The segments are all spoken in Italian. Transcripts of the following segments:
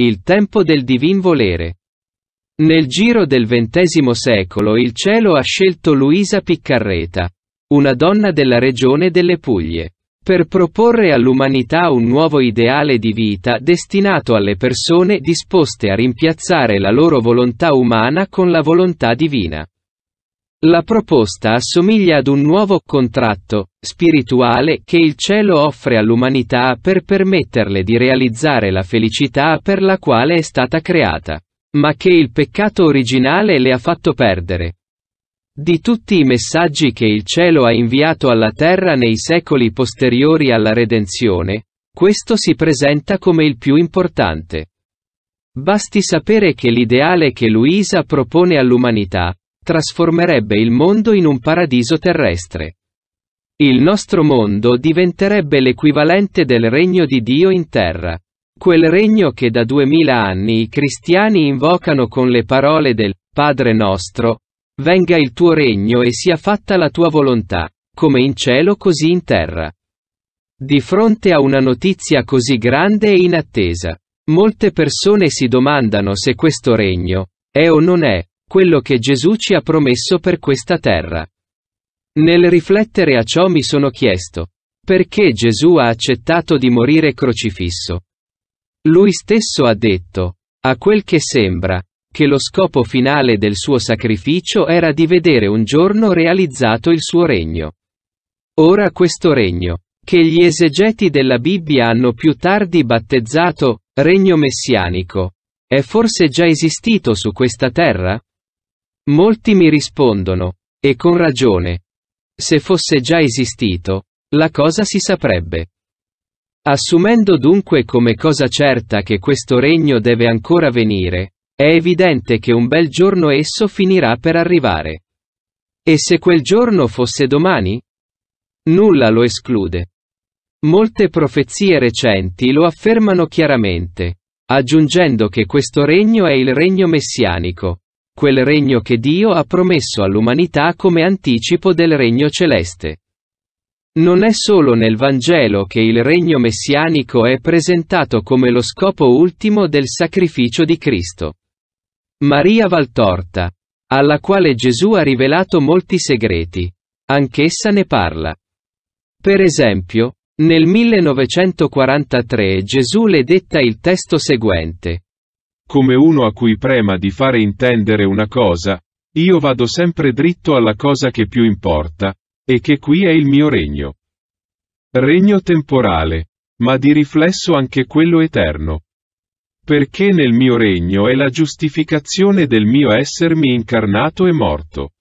Il tempo del divin volere. Nel giro del XX secolo il cielo ha scelto Luisa Piccarreta, una donna della regione delle Puglie, per proporre all'umanità un nuovo ideale di vita destinato alle persone disposte a rimpiazzare la loro volontà umana con la volontà divina. La proposta assomiglia ad un nuovo contratto, spirituale, che il cielo offre all'umanità per permetterle di realizzare la felicità per la quale è stata creata, ma che il peccato originale le ha fatto perdere. Di tutti i messaggi che il cielo ha inviato alla terra nei secoli posteriori alla redenzione, questo si presenta come il più importante. Basti sapere che l'ideale che Luisa propone all'umanità, trasformerebbe il mondo in un paradiso terrestre. Il nostro mondo diventerebbe l'equivalente del regno di Dio in terra. Quel regno che da duemila anni i cristiani invocano con le parole del Padre nostro, venga il tuo regno e sia fatta la tua volontà, come in cielo così in terra. Di fronte a una notizia così grande e inattesa, molte persone si domandano se questo regno è o non è quello che Gesù ci ha promesso per questa terra. Nel riflettere a ciò mi sono chiesto, perché Gesù ha accettato di morire crocifisso? Lui stesso ha detto, a quel che sembra, che lo scopo finale del suo sacrificio era di vedere un giorno realizzato il suo regno. Ora questo regno, che gli esegeti della Bibbia hanno più tardi battezzato, regno messianico, è forse già esistito su questa terra? Molti mi rispondono, e con ragione. Se fosse già esistito, la cosa si saprebbe. Assumendo dunque come cosa certa che questo regno deve ancora venire, è evidente che un bel giorno esso finirà per arrivare. E se quel giorno fosse domani? Nulla lo esclude. Molte profezie recenti lo affermano chiaramente, aggiungendo che questo regno è il regno messianico, quel regno che Dio ha promesso all'umanità come anticipo del regno celeste. Non è solo nel Vangelo che il regno messianico è presentato come lo scopo ultimo del sacrificio di Cristo. Maria Valtorta, alla quale Gesù ha rivelato molti segreti, anch'essa ne parla. Per esempio, nel 1943 Gesù le detta il testo seguente come uno a cui prema di fare intendere una cosa, io vado sempre dritto alla cosa che più importa, e che qui è il mio regno. Regno temporale, ma di riflesso anche quello eterno. Perché nel mio regno è la giustificazione del mio essermi incarnato e morto.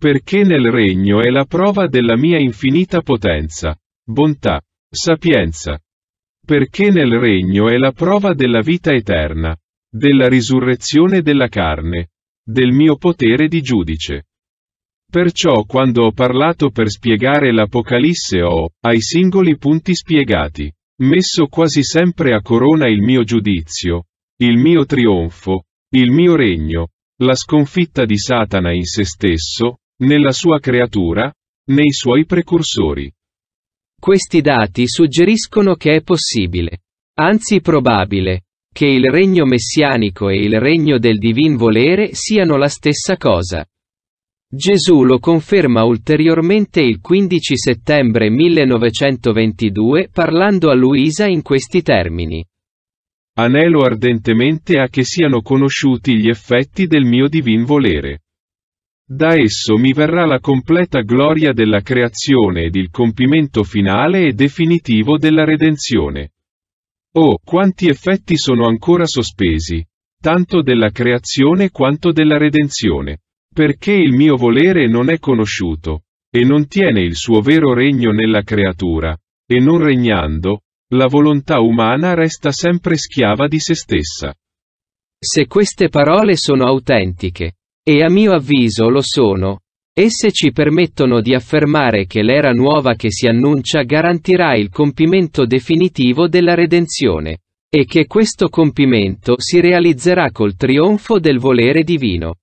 Perché nel regno è la prova della mia infinita potenza, bontà, sapienza. Perché nel regno è la prova della vita eterna, della risurrezione della carne, del mio potere di giudice. Perciò quando ho parlato per spiegare l'Apocalisse ho, ai singoli punti spiegati, messo quasi sempre a corona il mio giudizio, il mio trionfo, il mio regno, la sconfitta di Satana in se stesso, nella sua creatura, nei suoi precursori. Questi dati suggeriscono che è possibile, anzi probabile, che il regno messianico e il regno del divin volere siano la stessa cosa. Gesù lo conferma ulteriormente il 15 settembre 1922 parlando a Luisa in questi termini. Anelo ardentemente a che siano conosciuti gli effetti del mio divin volere. Da esso mi verrà la completa gloria della creazione ed il compimento finale e definitivo della redenzione. Oh, quanti effetti sono ancora sospesi, tanto della creazione quanto della redenzione, perché il mio volere non è conosciuto, e non tiene il suo vero regno nella creatura, e non regnando, la volontà umana resta sempre schiava di se stessa. Se queste parole sono autentiche, e a mio avviso lo sono, Esse ci permettono di affermare che l'era nuova che si annuncia garantirà il compimento definitivo della redenzione, e che questo compimento si realizzerà col trionfo del volere divino.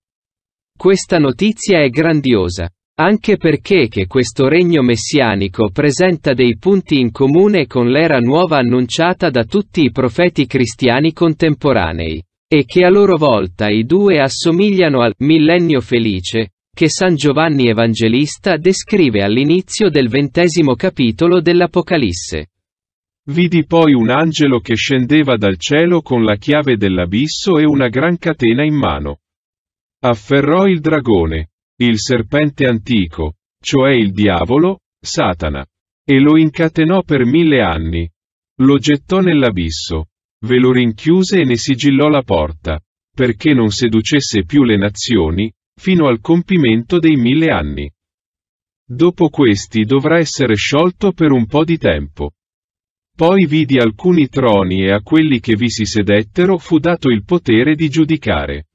Questa notizia è grandiosa, anche perché che questo regno messianico presenta dei punti in comune con l'era nuova annunciata da tutti i profeti cristiani contemporanei, e che a loro volta i due assomigliano al millennio felice, che San Giovanni Evangelista descrive all'inizio del ventesimo capitolo dell'Apocalisse. Vidi poi un angelo che scendeva dal cielo con la chiave dell'abisso e una gran catena in mano. Afferrò il dragone, il serpente antico, cioè il diavolo, Satana, e lo incatenò per mille anni. Lo gettò nell'abisso, ve lo rinchiuse e ne sigillò la porta, perché non seducesse più le nazioni, fino al compimento dei mille anni. Dopo questi dovrà essere sciolto per un po' di tempo. Poi vidi alcuni troni e a quelli che vi si sedettero fu dato il potere di giudicare.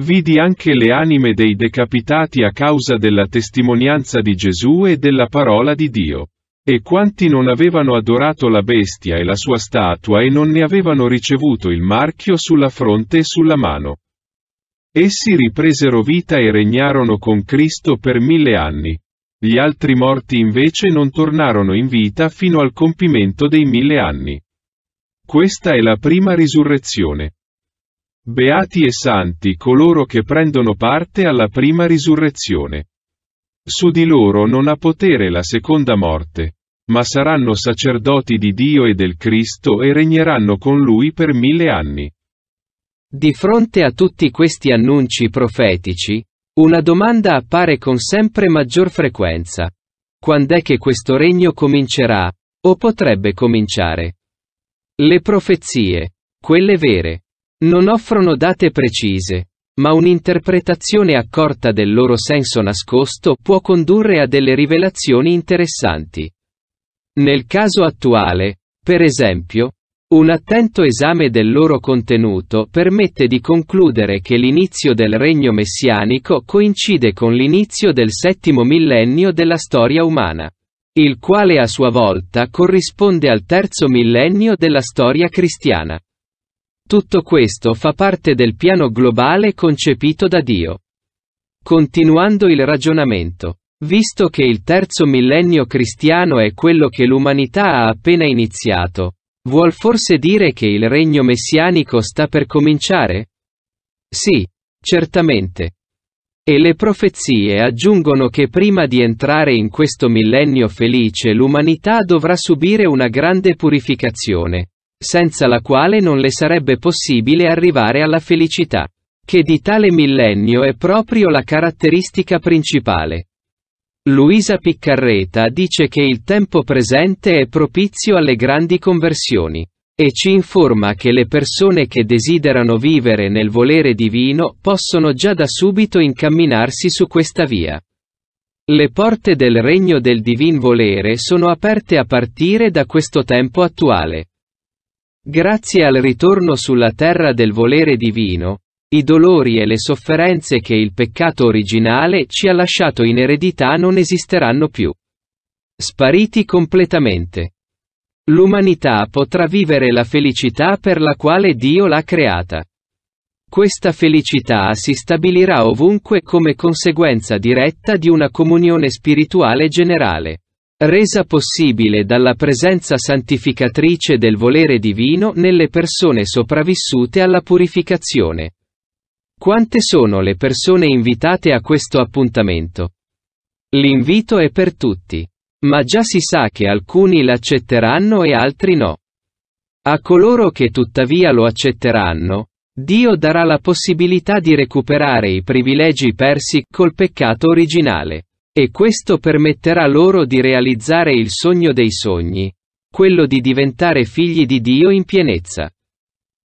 Vidi anche le anime dei decapitati a causa della testimonianza di Gesù e della parola di Dio. E quanti non avevano adorato la bestia e la sua statua e non ne avevano ricevuto il marchio sulla fronte e sulla mano. Essi ripresero vita e regnarono con Cristo per mille anni. Gli altri morti invece non tornarono in vita fino al compimento dei mille anni. Questa è la prima risurrezione. Beati e santi coloro che prendono parte alla prima risurrezione. Su di loro non ha potere la seconda morte, ma saranno sacerdoti di Dio e del Cristo e regneranno con lui per mille anni. Di fronte a tutti questi annunci profetici, una domanda appare con sempre maggior frequenza. Quando è che questo regno comincerà, o potrebbe cominciare? Le profezie, quelle vere, non offrono date precise, ma un'interpretazione accorta del loro senso nascosto può condurre a delle rivelazioni interessanti. Nel caso attuale, per esempio, un attento esame del loro contenuto permette di concludere che l'inizio del regno messianico coincide con l'inizio del settimo millennio della storia umana, il quale a sua volta corrisponde al terzo millennio della storia cristiana. Tutto questo fa parte del piano globale concepito da Dio. Continuando il ragionamento. Visto che il terzo millennio cristiano è quello che l'umanità ha appena iniziato, Vuol forse dire che il regno messianico sta per cominciare? Sì, certamente. E le profezie aggiungono che prima di entrare in questo millennio felice l'umanità dovrà subire una grande purificazione, senza la quale non le sarebbe possibile arrivare alla felicità, che di tale millennio è proprio la caratteristica principale. Luisa Piccarreta dice che il tempo presente è propizio alle grandi conversioni e ci informa che le persone che desiderano vivere nel volere divino possono già da subito incamminarsi su questa via. Le porte del regno del divin volere sono aperte a partire da questo tempo attuale. Grazie al ritorno sulla terra del volere divino, i dolori e le sofferenze che il peccato originale ci ha lasciato in eredità non esisteranno più. Spariti completamente. L'umanità potrà vivere la felicità per la quale Dio l'ha creata. Questa felicità si stabilirà ovunque come conseguenza diretta di una comunione spirituale generale, resa possibile dalla presenza santificatrice del volere divino nelle persone sopravvissute alla purificazione. Quante sono le persone invitate a questo appuntamento? L'invito è per tutti. Ma già si sa che alcuni l'accetteranno e altri no. A coloro che tuttavia lo accetteranno, Dio darà la possibilità di recuperare i privilegi persi col peccato originale. E questo permetterà loro di realizzare il sogno dei sogni, quello di diventare figli di Dio in pienezza.